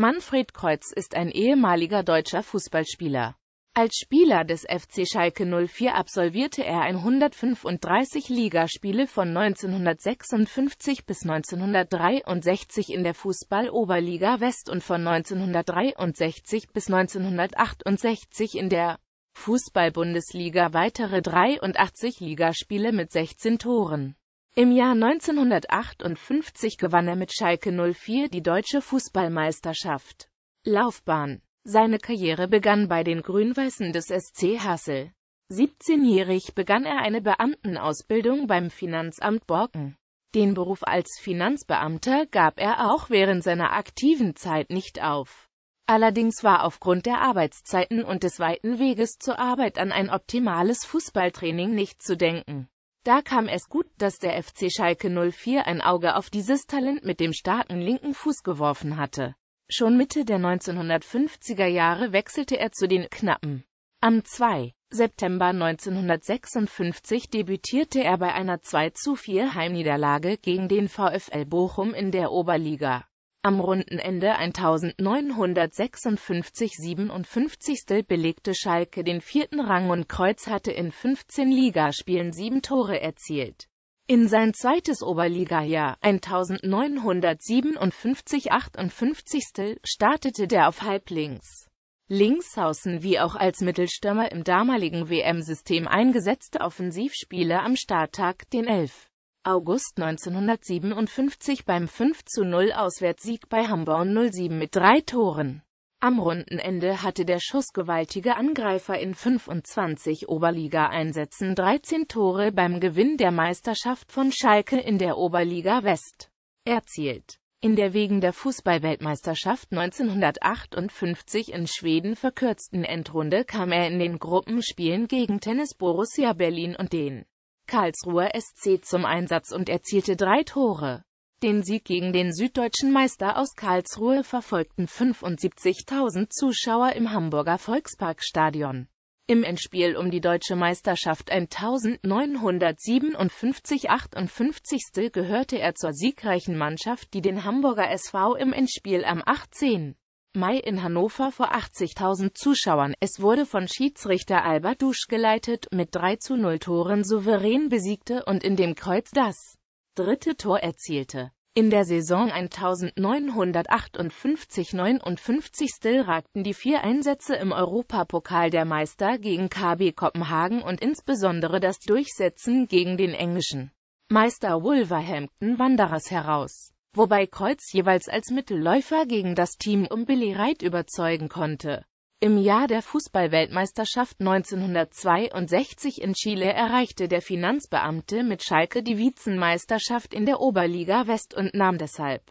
Manfred Kreuz ist ein ehemaliger deutscher Fußballspieler. Als Spieler des FC Schalke 04 absolvierte er 135 Ligaspiele von 1956 bis 1963 in der Fußball-Oberliga West und von 1963 bis 1968 in der Fußball-Bundesliga weitere 83 Ligaspiele mit 16 Toren. Im Jahr 1958 gewann er mit Schalke 04 die deutsche Fußballmeisterschaft. Laufbahn Seine Karriere begann bei den Grün-Weißen des SC Hassel. 17-jährig begann er eine Beamtenausbildung beim Finanzamt Borken. Den Beruf als Finanzbeamter gab er auch während seiner aktiven Zeit nicht auf. Allerdings war aufgrund der Arbeitszeiten und des weiten Weges zur Arbeit an ein optimales Fußballtraining nicht zu denken. Da kam es gut, dass der FC Schalke 04 ein Auge auf dieses Talent mit dem starken linken Fuß geworfen hatte. Schon Mitte der 1950er Jahre wechselte er zu den Knappen. Am 2. September 1956 debütierte er bei einer 2 zu 4 Heimniederlage gegen den VfL Bochum in der Oberliga. Am Rundenende 1956-57. belegte Schalke den vierten Rang und Kreuz hatte in 15 Ligaspielen sieben Tore erzielt. In sein zweites Oberligajahr 1957-58 startete der auf Halblinks. Linksaußen wie auch als Mittelstürmer im damaligen WM-System eingesetzte Offensivspieler am Starttag, den 11. August 1957 beim 5 zu 0 Auswärtssieg bei Hamburg 07 mit drei Toren. Am Rundenende hatte der schussgewaltige Angreifer in 25 Oberliga-Einsätzen 13 Tore beim Gewinn der Meisterschaft von Schalke in der Oberliga West erzielt. In der wegen der Fußballweltmeisterschaft 1958 in Schweden verkürzten Endrunde kam er in den Gruppenspielen gegen Tennis Borussia Berlin und den Karlsruher SC zum Einsatz und erzielte drei Tore. Den Sieg gegen den süddeutschen Meister aus Karlsruhe verfolgten 75.000 Zuschauer im Hamburger Volksparkstadion. Im Endspiel um die deutsche Meisterschaft 1957-58 gehörte er zur siegreichen Mannschaft, die den Hamburger SV im Endspiel am 18. Mai in Hannover vor 80.000 Zuschauern. Es wurde von Schiedsrichter Albert Dusch geleitet, mit 3 zu 0 Toren souverän besiegte und in dem Kreuz das dritte Tor erzielte. In der Saison 1958-59 still ragten die vier Einsätze im Europapokal der Meister gegen KB Kopenhagen und insbesondere das Durchsetzen gegen den englischen Meister Wolverhampton Wanderers heraus wobei Kreuz jeweils als Mittelläufer gegen das Team um Billy Reid überzeugen konnte. Im Jahr der Fußballweltmeisterschaft 1962 in Chile erreichte der Finanzbeamte mit Schalke die Vizenmeisterschaft in der Oberliga West und nahm deshalb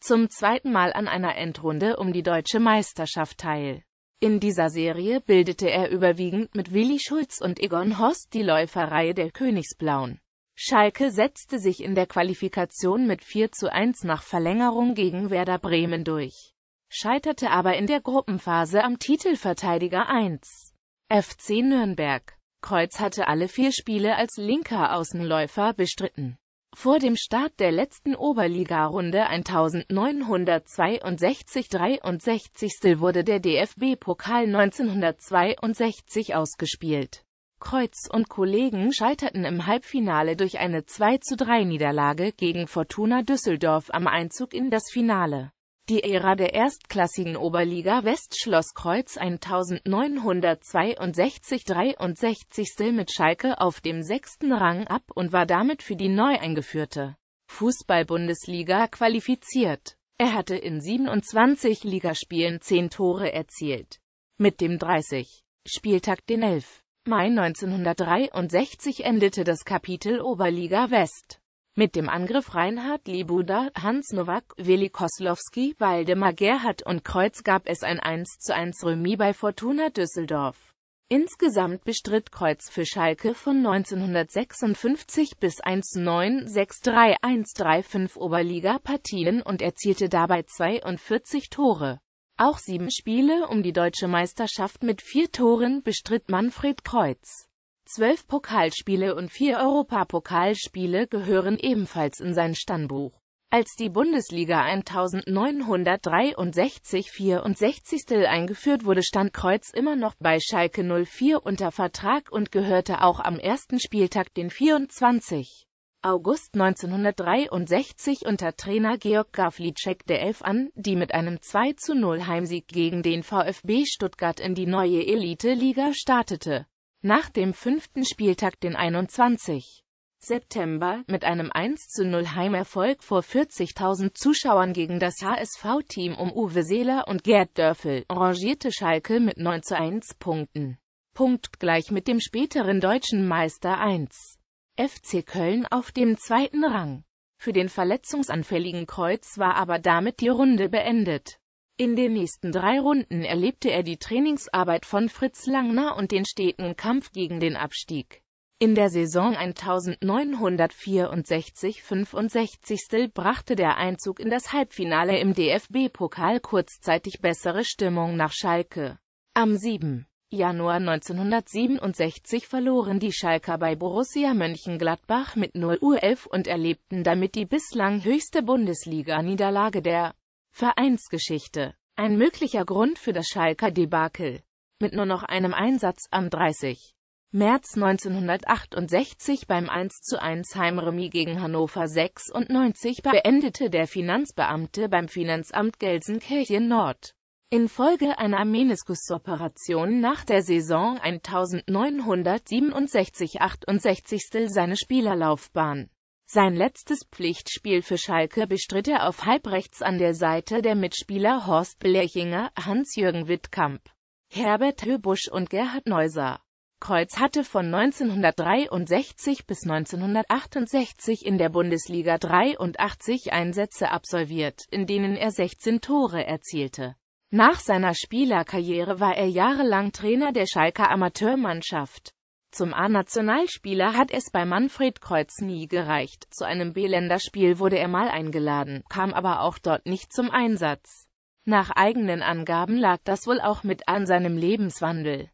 zum zweiten Mal an einer Endrunde um die deutsche Meisterschaft teil. In dieser Serie bildete er überwiegend mit Willi Schulz und Egon Horst die Läuferreihe der Königsblauen. Schalke setzte sich in der Qualifikation mit 4 zu 1 nach Verlängerung gegen Werder Bremen durch, scheiterte aber in der Gruppenphase am Titelverteidiger 1. FC Nürnberg. Kreuz hatte alle vier Spiele als linker Außenläufer bestritten. Vor dem Start der letzten Oberligarunde 1962-63 wurde der DFB-Pokal 1962 ausgespielt. Kreuz und Kollegen scheiterten im Halbfinale durch eine 2-3-Niederlage zu gegen Fortuna Düsseldorf am Einzug in das Finale. Die Ära der erstklassigen Oberliga West schloss Kreuz 1962-63 mit Schalke auf dem sechsten Rang ab und war damit für die neu eingeführte Fußball-Bundesliga qualifiziert. Er hatte in 27 Ligaspielen 10 Tore erzielt. Mit dem 30. Spieltag den 11. Mai 1963 endete das Kapitel Oberliga West. Mit dem Angriff Reinhard Liebuda, Hans Nowak, Willi Koslowski, Waldemar Gerhardt und Kreuz gab es ein 1 zu 1 Römi bei Fortuna Düsseldorf. Insgesamt bestritt Kreuz für Schalke von 1956 bis 1963 135 Oberliga-Partien und erzielte dabei 42 Tore. Auch sieben Spiele um die deutsche Meisterschaft mit vier Toren bestritt Manfred Kreuz. Zwölf Pokalspiele und vier Europapokalspiele gehören ebenfalls in sein Stammbuch. Als die Bundesliga 1963-64 eingeführt wurde, stand Kreuz immer noch bei Schalke 04 unter Vertrag und gehörte auch am ersten Spieltag den 24. August 1963 unter Trainer Georg Gawlicek der Elf an, die mit einem 2 zu 0 Heimsieg gegen den VfB Stuttgart in die neue Elite-Liga startete. Nach dem fünften Spieltag den 21. September mit einem 1 zu 0 Heimerfolg vor 40.000 Zuschauern gegen das HSV-Team um Uwe Seeler und Gerd Dörfel rangierte Schalke mit 9 zu 1 Punkten. Punkt gleich mit dem späteren deutschen Meister 1. FC Köln auf dem zweiten Rang. Für den verletzungsanfälligen Kreuz war aber damit die Runde beendet. In den nächsten drei Runden erlebte er die Trainingsarbeit von Fritz Langner und den steten Kampf gegen den Abstieg. In der Saison 1964-65 brachte der Einzug in das Halbfinale im DFB-Pokal kurzzeitig bessere Stimmung nach Schalke. Am 7. Januar 1967 verloren die Schalker bei Borussia Mönchengladbach mit 0 Uhr 11 und erlebten damit die bislang höchste Bundesliga-Niederlage der Vereinsgeschichte. Ein möglicher Grund für das Schalker Debakel. Mit nur noch einem Einsatz am 30. März 1968 beim 1 zu 1 Heimremis gegen Hannover 96 beendete der Finanzbeamte beim Finanzamt Gelsenkirchen Nord Infolge einer Meniskusoperation nach der Saison 1967-68 seine Spielerlaufbahn. Sein letztes Pflichtspiel für Schalke bestritt er auf halbrechts an der Seite der Mitspieler Horst Blechinger, Hans-Jürgen Wittkamp, Herbert Höbusch und Gerhard Neuser. Kreuz hatte von 1963 bis 1968 in der Bundesliga 83 Einsätze absolviert, in denen er 16 Tore erzielte. Nach seiner Spielerkarriere war er jahrelang Trainer der Schalker Amateurmannschaft. Zum A-Nationalspieler hat es bei Manfred Kreuz nie gereicht. Zu einem B-Länderspiel wurde er mal eingeladen, kam aber auch dort nicht zum Einsatz. Nach eigenen Angaben lag das wohl auch mit an seinem Lebenswandel.